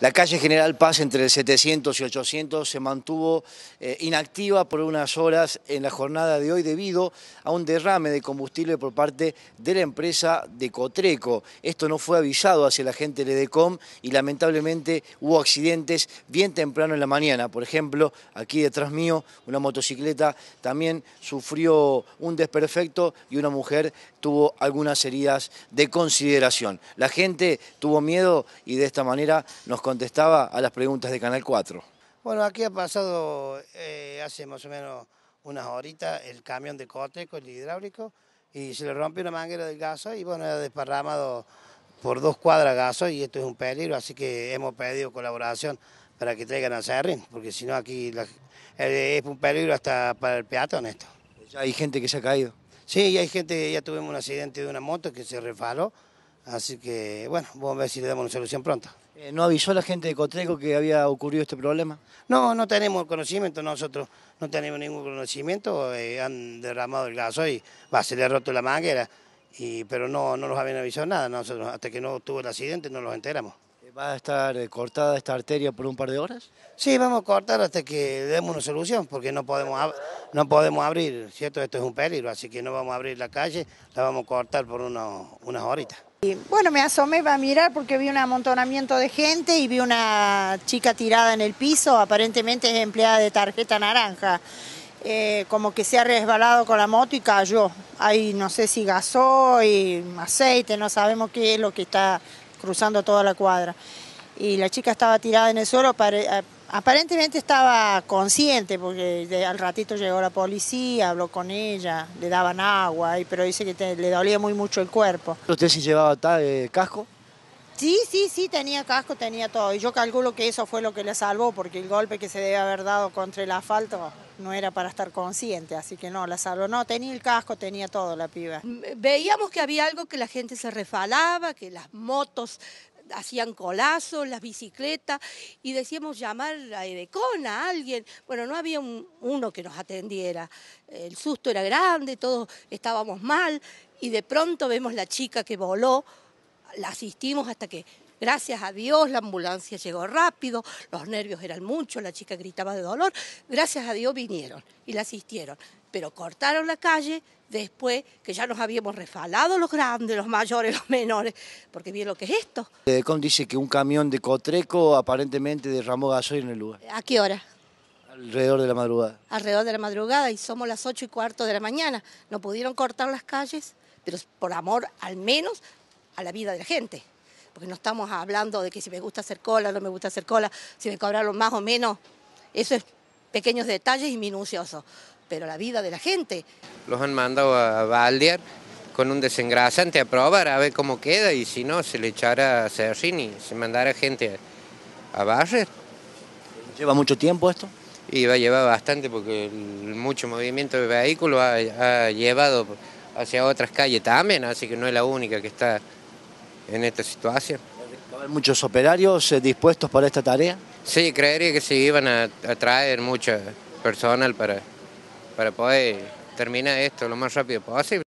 La calle General Paz entre el 700 y 800 se mantuvo eh, inactiva por unas horas en la jornada de hoy debido a un derrame de combustible por parte de la empresa de Cotreco. Esto no fue avisado hacia la gente de DECOM y lamentablemente hubo accidentes bien temprano en la mañana. Por ejemplo, aquí detrás mío una motocicleta también sufrió un desperfecto y una mujer tuvo algunas heridas de consideración. La gente tuvo miedo y de esta manera nos contestaba a las preguntas de Canal 4. Bueno, aquí ha pasado eh, hace más o menos unas horitas el camión de con el hidráulico, y se le rompió una manguera del gaso y bueno, ha desparramado por dos cuadras gaso y esto es un peligro, así que hemos pedido colaboración para que traigan a Serrín, porque si no aquí eh, es un peligro hasta para el peatón esto. Ya hay gente que se ha caído. Sí, hay gente, ya tuvimos un accidente de una moto que se refaló Así que, bueno, vamos a ver si le damos una solución pronto. Eh, ¿No avisó la gente de Cotreco que había ocurrido este problema? No, no tenemos conocimiento nosotros, no tenemos ningún conocimiento. Eh, han derramado el gaso y va, se le ha roto la manguera, y, pero no, no nos habían avisado nada nosotros. Hasta que no tuvo el accidente no los enteramos. Eh, ¿Va a estar cortada esta arteria por un par de horas? Sí, vamos a cortar hasta que demos una solución, porque no podemos, no podemos abrir, ¿cierto? Esto es un peligro, así que no vamos a abrir la calle, la vamos a cortar por unas horitas bueno, me asomé para mirar porque vi un amontonamiento de gente y vi una chica tirada en el piso, aparentemente es empleada de tarjeta naranja. Eh, como que se ha resbalado con la moto y cayó. Ahí no sé si gasó y aceite, no sabemos qué es lo que está cruzando toda la cuadra. Y la chica estaba tirada en el suelo, para... Aparentemente estaba consciente porque al ratito llegó la policía, habló con ella, le daban agua, pero dice que le dolía muy mucho el cuerpo. ¿Usted sí llevaba eh, casco? Sí, sí, sí, tenía casco, tenía todo. Y yo calculo que eso fue lo que la salvó porque el golpe que se debe haber dado contra el asfalto no era para estar consciente, así que no, la salvó. No, tenía el casco, tenía todo la piba. Veíamos que había algo que la gente se refalaba, que las motos hacían colazos, las bicicletas, y decíamos llamar a Edecona, a alguien. Bueno, no había uno que nos atendiera. El susto era grande, todos estábamos mal, y de pronto vemos la chica que voló, la asistimos hasta que Gracias a Dios la ambulancia llegó rápido, los nervios eran muchos, la chica gritaba de dolor. Gracias a Dios vinieron y la asistieron, pero cortaron la calle después que ya nos habíamos refalado los grandes, los mayores, los menores, porque bien lo que es esto. Dedecon eh, dice que un camión de Cotreco aparentemente derramó gasoil en el lugar. ¿A qué hora? Alrededor de la madrugada. Alrededor de la madrugada y somos las 8 y cuarto de la mañana. No pudieron cortar las calles, pero por amor al menos a la vida de la gente. Porque no estamos hablando de que si me gusta hacer cola, no me gusta hacer cola, si me cobraron más o menos. Eso es pequeños detalles y minuciosos pero la vida de la gente. Los han mandado a baldear con un desengrasante a probar a ver cómo queda y si no se le echara a ...y se mandara gente a barrer. ¿Lleva mucho tiempo esto? Y va a llevar bastante porque mucho movimiento de vehículos ha, llevado hacia otras calles también, así que no es la única que está en esta situación. ¿Va a haber muchos operarios eh, dispuestos para esta tarea? Sí, creería que se iban a, atraer traer mucho personal para, para poder terminar esto lo más rápido posible.